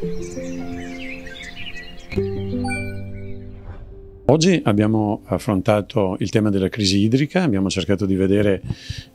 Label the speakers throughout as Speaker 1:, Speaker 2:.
Speaker 1: Thank you. Oggi abbiamo affrontato il tema della crisi idrica, abbiamo cercato di vedere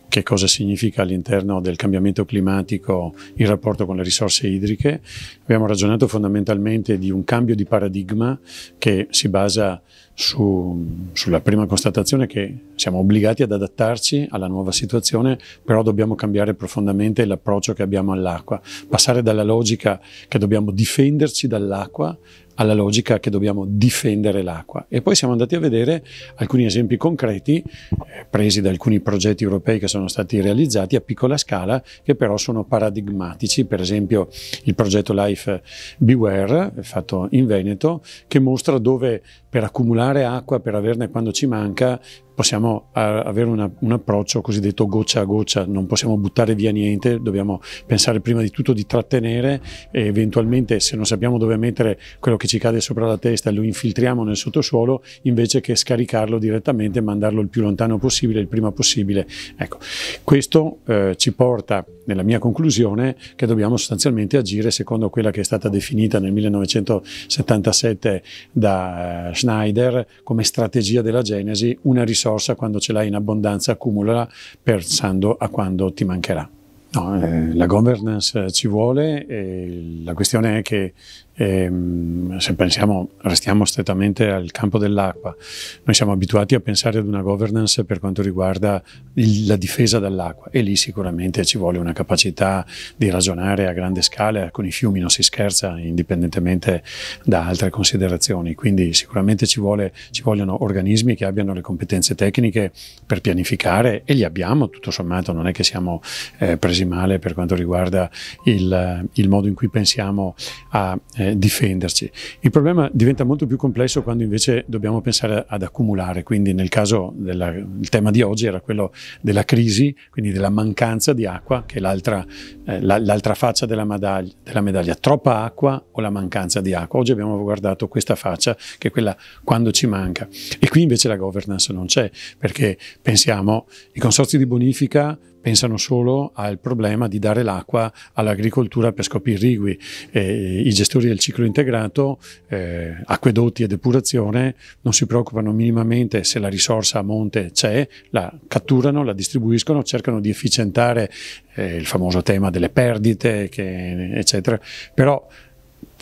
Speaker 1: che cosa significa all'interno del cambiamento climatico il rapporto con le risorse idriche. Abbiamo ragionato fondamentalmente di un cambio di paradigma che si basa su, sulla prima constatazione che siamo obbligati ad adattarci alla nuova situazione, però dobbiamo cambiare profondamente l'approccio che abbiamo all'acqua, passare dalla logica che dobbiamo difenderci dall'acqua alla logica che dobbiamo difendere l'acqua. E poi siamo andati a vedere alcuni esempi concreti eh, presi da alcuni progetti europei che sono stati realizzati a piccola scala, che però sono paradigmatici, per esempio il progetto Life Beware, fatto in Veneto, che mostra dove per accumulare acqua, per averne quando ci manca, possiamo eh, avere una, un approccio cosiddetto goccia a goccia, non possiamo buttare via niente, dobbiamo pensare prima di tutto di trattenere e eventualmente se non sappiamo dove mettere quello che ci cade sopra la testa lo infiltriamo nel sottosuolo invece che scaricarlo direttamente e mandarlo il più lontano possibile, il prima possibile. Ecco, questo eh, ci porta nella mia conclusione che dobbiamo sostanzialmente agire secondo quella che è stata definita nel 1977 da eh, Schneider come strategia della genesi, una risoluzione risorsa quando ce l'hai in abbondanza accumulala pensando a quando ti mancherà. No, eh, la governance ci vuole, eh, la questione è che ehm, se pensiamo, restiamo strettamente al campo dell'acqua, noi siamo abituati a pensare ad una governance per quanto riguarda il, la difesa dall'acqua e lì sicuramente ci vuole una capacità di ragionare a grande scala, con i fiumi non si scherza indipendentemente da altre considerazioni, quindi sicuramente ci, vuole, ci vogliono organismi che abbiano le competenze tecniche per pianificare e li abbiamo tutto sommato, non è che siamo eh, presi battesimale per quanto riguarda il, il modo in cui pensiamo a eh, difenderci. Il problema diventa molto più complesso quando invece dobbiamo pensare ad accumulare, quindi nel caso del tema di oggi era quello della crisi, quindi della mancanza di acqua, che è l'altra eh, la, faccia della medaglia, della medaglia, troppa acqua o la mancanza di acqua. Oggi abbiamo guardato questa faccia, che è quella quando ci manca. E qui invece la governance non c'è, perché pensiamo, i consorzi di bonifica pensano solo al prodotto, problema di dare l'acqua all'agricoltura per scopi irrigui. E I gestori del ciclo integrato, eh, acquedotti e depurazione, non si preoccupano minimamente se la risorsa a monte c'è, la catturano, la distribuiscono, cercano di efficientare eh, il famoso tema delle perdite, che, eccetera. Però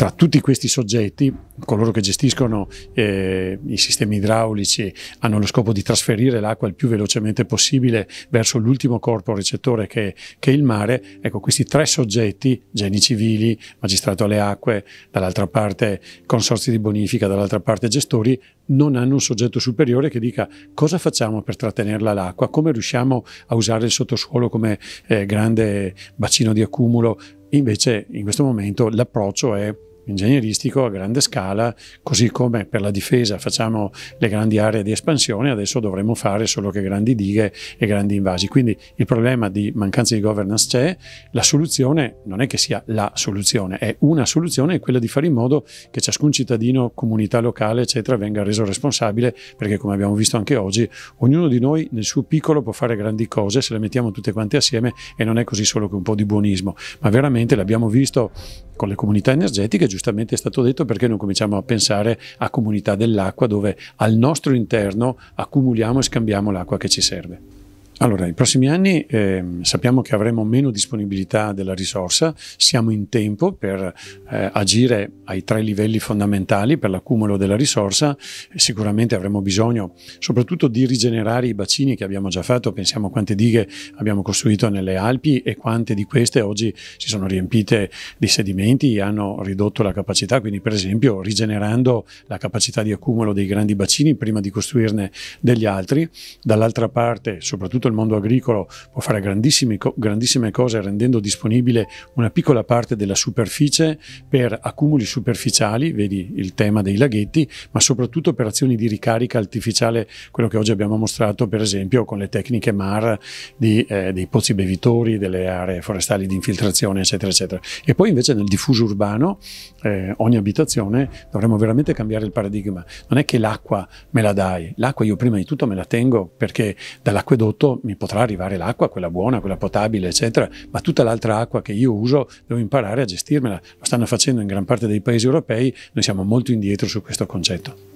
Speaker 1: tra tutti questi soggetti, coloro che gestiscono eh, i sistemi idraulici hanno lo scopo di trasferire l'acqua il più velocemente possibile verso l'ultimo corpo recettore che, che, è il mare, ecco questi tre soggetti, geni civili, magistrato alle acque, dall'altra parte consorzi di bonifica, dall'altra parte gestori, non hanno un soggetto superiore che dica cosa facciamo per trattenerla l'acqua, come riusciamo a usare il sottosuolo come eh, grande bacino di accumulo. Invece in questo momento l'approccio è ingegneristico a grande scala, così come per la difesa facciamo le grandi aree di espansione, adesso dovremmo fare solo che grandi dighe e grandi invasi. Quindi il problema di mancanza di governance c'è, la soluzione non è che sia la soluzione, è una soluzione, è quella di fare in modo che ciascun cittadino, comunità locale, eccetera, venga reso responsabile, perché come abbiamo visto anche oggi, ognuno di noi nel suo piccolo può fare grandi cose se le mettiamo tutte quante assieme e non è così solo che un po' di buonismo, ma veramente l'abbiamo visto con le comunità energetiche, giustamente è stato detto perché non cominciamo a pensare a comunità dell'acqua dove al nostro interno accumuliamo e scambiamo l'acqua che ci serve. Allora, nei prossimi anni eh, sappiamo che avremo meno disponibilità della risorsa, siamo in tempo per eh, agire ai tre livelli fondamentali per l'accumulo della risorsa, sicuramente avremo bisogno soprattutto di rigenerare i bacini che abbiamo già fatto, pensiamo quante dighe abbiamo costruito nelle Alpi e quante di queste oggi si sono riempite di sedimenti e hanno ridotto la capacità, quindi per esempio rigenerando la capacità di accumulo dei grandi bacini prima di costruirne degli altri, dall'altra parte soprattutto il mondo agricolo può fare grandissime, grandissime cose rendendo disponibile una piccola parte della superficie per accumuli superficiali, vedi il tema dei laghetti, ma soprattutto per azioni di ricarica artificiale, quello che oggi abbiamo mostrato per esempio con le tecniche MAR di, eh, dei pozzi bevitori, delle aree forestali di infiltrazione, eccetera, eccetera. E poi invece nel diffuso urbano, eh, ogni abitazione, dovremmo veramente cambiare il paradigma. Non è che l'acqua me la dai, l'acqua io prima di tutto me la tengo perché dall'acquedotto mi potrà arrivare l'acqua, quella buona, quella potabile, eccetera, ma tutta l'altra acqua che io uso devo imparare a gestirmela. Lo stanno facendo in gran parte dei paesi europei, noi siamo molto indietro su questo concetto.